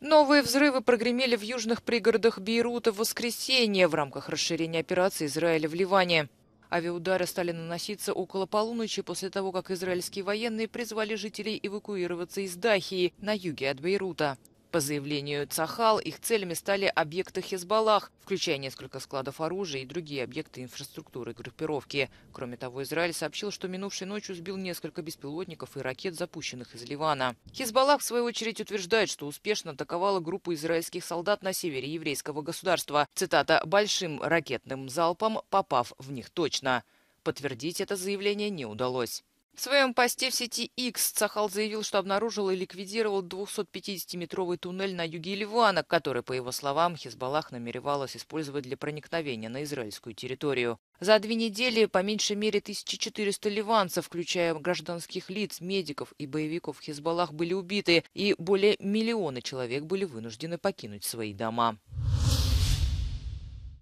Новые взрывы прогремели в южных пригородах Бейрута в воскресенье в рамках расширения операции Израиля в Ливане. Авиаудары стали наноситься около полуночи после того, как израильские военные призвали жителей эвакуироваться из Дахии на юге от Бейрута. По заявлению Цахал, их целями стали объекты Хизбаллах, включая несколько складов оружия и другие объекты инфраструктуры группировки. Кроме того, Израиль сообщил, что минувшей ночью сбил несколько беспилотников и ракет, запущенных из Ливана. Хизбаллах, в свою очередь, утверждает, что успешно атаковала группу израильских солдат на севере еврейского государства, цитата, «большим ракетным залпом, попав в них точно». Подтвердить это заявление не удалось. В своем посте в сети X Цахал заявил, что обнаружил и ликвидировал 250-метровый туннель на юге Ливана, который, по его словам, Хизбаллах намеревалась использовать для проникновения на израильскую территорию. За две недели по меньшей мере 1400 ливанцев, включая гражданских лиц, медиков и боевиков Хизбаллах, были убиты, и более миллиона человек были вынуждены покинуть свои дома.